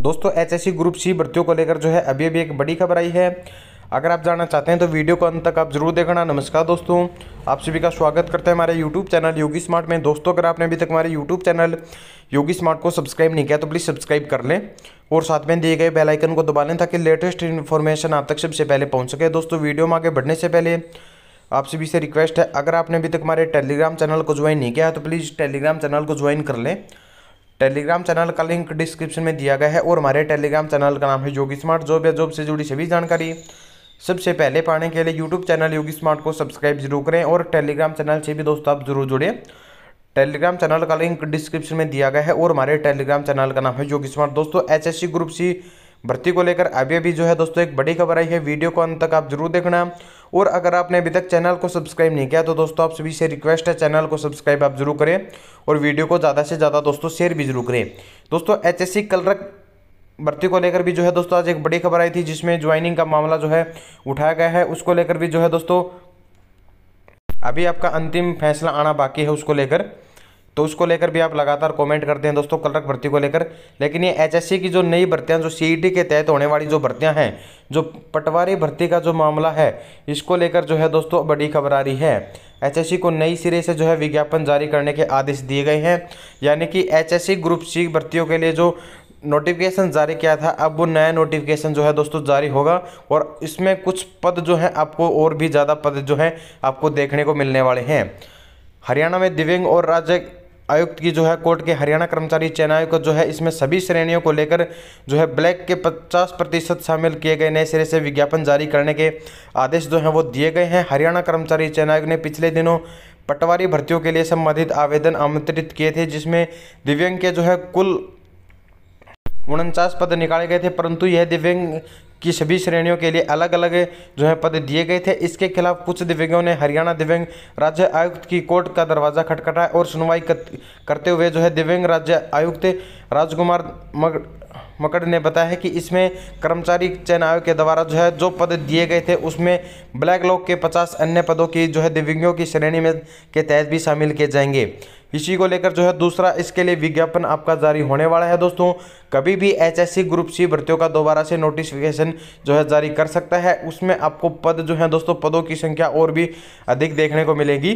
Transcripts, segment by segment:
दोस्तों HSC group सी भर्तियों को लेकर जो है अभी अभी एक बड़ी खबर आई है अगर आप जानना चाहते हैं तो वीडियो को अंत तक आप जरूर देखना नमस्कार दोस्तों आप सभी का स्वागत करते हैं हमारे यूट्यूब चैनल योगी स्मार्ट में दोस्तों अगर आपने अभी तक हमारे यूट्यूब चैनल योगी स्मार्ट को सब्सक्राइब नहीं किया तो प्लीज़ सब्सक्राइब कर लें और साथ में दिए गए बेलाइकन को दबा लें ताकि लेटेस्ट इन्फॉर्मेशन आप तक सबसे पहले पहुँच सके दोस्तों वीडियो में आगे बढ़ने से पहले आप सभी से रिक्वेस्ट है अगर आपने अभी तक हमारे टेलीग्राम चैनल को ज्वाइन नहीं किया तो प्लीज़ टेलीग्राम चैनल को ज्वाइन कर लें टेलीग्राम चैनल का लिंक डिस्क्रिप्शन में दिया गया है और हमारे टेलीग्राम चैनल का नाम है योगी स्मार्ट जॉब या जॉब से जुड़ी सभी जानकारी सबसे पहले पाने के लिए यूट्यूब चैनल योगी स्मार्ट को सब्सक्राइब जरूर करें और टेलीग्राम चैनल से भी दोस्तों आप जरूर जुड़ें टेलीग्राम चैनल का लिंक डिस्क्रिप्शन में दिया गया है और हमारे टेलीग्राम चैनल का नाम है योगी स्मार्ट दोस्तों एचएससी ग्रुप सी भर्ती को लेकर अभी अभी जो है दोस्तों एक बड़ी खबर आई है वीडियो को अंत तक आप जरूर देखना और अगर आपने अभी तक चैनल को सब्सक्राइब नहीं किया तो दोस्तों आप सभी से रिक्वेस्ट है चैनल को सब्सक्राइब आप जरूर करें और वीडियो को ज़्यादा से ज़्यादा दोस्तों शेयर भी जरूर करें दोस्तों एच एस भर्ती को लेकर भी जो है दोस्तों आज एक बड़ी खबर आई थी जिसमें ज्वाइनिंग का मामला जो है उठाया गया है उसको लेकर भी जो है दोस्तों अभी आपका अंतिम फैसला आना बाकी है उसको लेकर तो उसको लेकर भी आप लगातार कमेंट करते हैं दोस्तों कलरक भर्ती को लेकर लेकिन ये एचएससी की जो नई भर्तियां जो सीईटी e के तहत होने वाली जो भर्तियां हैं जो पटवारी भर्ती का जो मामला है इसको लेकर जो है दोस्तों बड़ी खबर आ रही है एचएससी को नई सिरे से जो है विज्ञापन जारी करने के आदेश दिए गए हैं यानी कि एच ग्रुप सी भर्तियों के लिए जो नोटिफिकेशन जारी किया था अब वो नया नोटिफिकेशन जो है दोस्तों जारी होगा और इसमें कुछ पद जो हैं आपको और भी ज़्यादा पद जो हैं आपको देखने को मिलने वाले हैं हरियाणा में दिव्यांग और राज्य आयुक्त की जो है कोर्ट के हरियाणा कर्मचारी चयन आयोग जो है इसमें सभी श्रेणियों को लेकर जो है ब्लैक के 50 प्रतिशत शामिल किए गए नए सिरे से विज्ञापन जारी करने के आदेश जो हैं वो दिए गए हैं हरियाणा कर्मचारी चयन आयोग ने पिछले दिनों पटवारी भर्तियों के लिए संबंधित आवेदन आमंत्रित किए थे जिसमें दिव्यांग के जो है कुल उनचास पद निकाले गए थे परंतु यह दिव्यांग की सभी श्रेणियों के लिए अलग अलग जो है पद दिए गए थे इसके खिलाफ कुछ दिव्यांगों ने हरियाणा दिव्यांग राज्य आयुक्त की कोर्ट का दरवाजा खटखटाया और सुनवाई करते हुए जो है दिव्यांग राज्य आयुक्त राजकुमार मग मकर ने बताया कि इसमें कर्मचारी चयन आयोग के द्वारा जो है जो पद दिए गए थे उसमें ब्लैक लॉक के पचास अन्य पदों की जो है दिव्यांगों की श्रेणी में के तहत भी शामिल किए जाएंगे इसी को लेकर जो है दूसरा इसके लिए विज्ञापन आपका जारी होने वाला है दोस्तों कभी भी एचएससी ग्रुप सी भर्तियों का दोबारा से नोटिफिकेशन जो है जारी कर सकता है उसमें आपको पद जो है दोस्तों पदों की संख्या और भी अधिक देखने को मिलेगी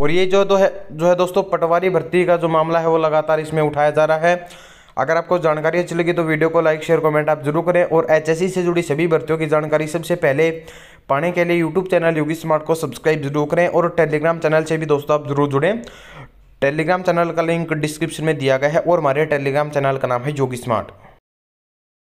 और ये जो दो है जो है दोस्तों पटवारी भर्ती का जो मामला है वो लगातार इसमें उठाया जा रहा है अगर आपको जानकारी अच्छी लगी तो वीडियो को लाइक शेयर कमेंट आप जरूर करें और एचएससी से जुड़ी सभी भर्तियों की जानकारी सबसे पहले पाने के लिए यूट्यूब चैनल योगी स्मार्ट को सब्सक्राइब जरूर करें और टेलीग्राम चैनल से भी दोस्तों आप जरूर जुड़ें टेलीग्राम चैनल का लिंक डिस्क्रिप्शन में दिया गया है और हमारे टेलीग्राम चैनल का नाम है योगी स्मार्ट